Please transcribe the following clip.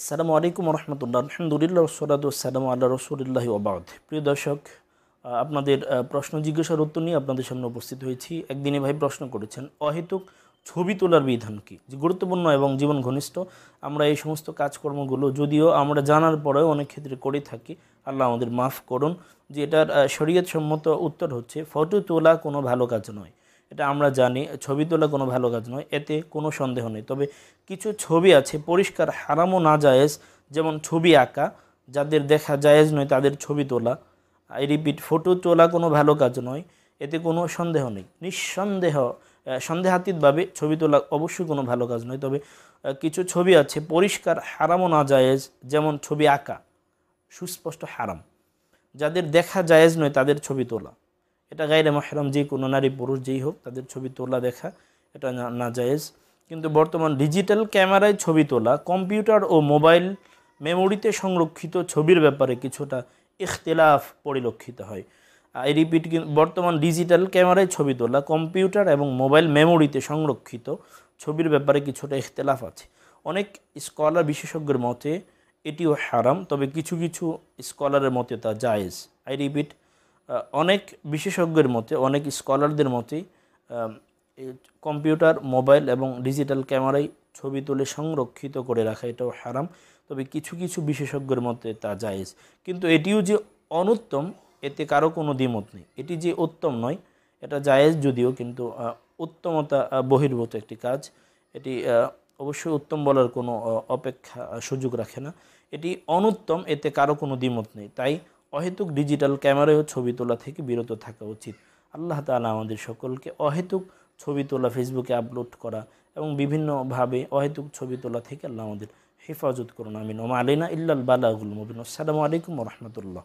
আসসালামু আলাইকুম রহমতুল্লাহ আলহামদুলিল্লাহ সালাম আল্লাহ রসুলিল্লাহ আবাদ প্রিয় দর্শক আপনাদের প্রশ্ন জিজ্ঞাসার উত্তর নিয়ে আপনাদের সামনে উপস্থিত হয়েছি একদিনে ভাই প্রশ্ন করেছেন অহেতুক ছবি তোলার বিধান কী গুরুত্বপূর্ণ এবং জীবন ঘনিষ্ঠ আমরা এই সমস্ত কাজকর্মগুলো যদিও আমরা জানার পরেও অনেক ক্ষেত্রে করে থাকি আল্লাহ আমাদের মাফ করুন যে এটার শরীয়ত সম্মত উত্তর হচ্ছে ফটো তোলা কোনো ভালো কাজ নয় এটা আমরা জানি ছবি তোলা কোনো ভালো কাজ নয় এতে কোনো সন্দেহ নেই তবে কিছু ছবি আছে পরিষ্কার হারামও না জায়েজ যেমন ছবি আঁকা যাদের দেখা জায়েজ নয় তাদের ছবি তোলা আই রিপিট ফটো তোলা কোনো ভালো কাজ নয় এতে কোনো সন্দেহ নেই নিঃসন্দেহ সন্দেহাতীতভাবে ছবি তোলা অবশ্যই কোনো ভালো কাজ নয় তবে কিছু ছবি আছে পরিষ্কার হারামও না জায়েজ যেমন ছবি আঁকা সুস্পষ্ট হারাম যাদের দেখা জায়েজ নয় তাদের ছবি তোলা এটা গাইরে মহরম যে কোনো নারী পুরুষ যেই হোক তাদের ছবি তোলা দেখা এটা না জায়েজ কিন্তু বর্তমান ডিজিটাল ক্যামেরায় ছবি তোলা কম্পিউটার ও মোবাইল মেমোরিতে সংরক্ষিত ছবির ব্যাপারে কিছুটা ইখতলাফ পরিলক্ষিত হয় আই রিপিট বর্তমান ডিজিটাল ক্যামেরায় ছবি তোলা কম্পিউটার এবং মোবাইল মেমোরিতে সংরক্ষিত ছবির ব্যাপারে কিছুটা ইখতলাফ আছে অনেক স্কলার বিশেষজ্ঞের মতে এটিও হারাম তবে কিছু কিছু স্কলারের মতে তা জায়েজ আই রিপিট অনেক বিশেষজ্ঞের মতে অনেক স্কলারদের মতে কম্পিউটার মোবাইল এবং ডিজিটাল ক্যামেরায় ছবি তুলে সংরক্ষিত করে রাখা এটাও হারাম তবে কিছু কিছু বিশেষজ্ঞের মতে তা জায়জ কিন্তু এটিও যে অনুত্তম এতে কারো কোনো দ্বিমত নেই এটি যে উত্তম নয় এটা জায়েজ যদিও কিন্তু উত্তমতা বহির্ভূত একটি কাজ এটি অবশ্যই উত্তম বলার কোনো অপেক্ষা সুযোগ রাখে না এটি অনুত্তম এতে কারো কোনো দ্বিমত নেই তাই অহেতুক ডিজিটাল ক্যামেরায় ছবি তোলা থেকে বিরত থাকা উচিত আল্লাহ তালা আমাদের সকলকে অহেতুক ছবি তোলা ফেসবুকে আপলোড করা এবং বিভিন্নভাবে অহেতুক ছবি তোলা থেকে আল্লাহ আমাদের হেফাজত করুন আমিন ওমা আলিনা ইল্লাল বালাগুল মবিন আসসালামু আলাইকুম রহমতুল্লাহ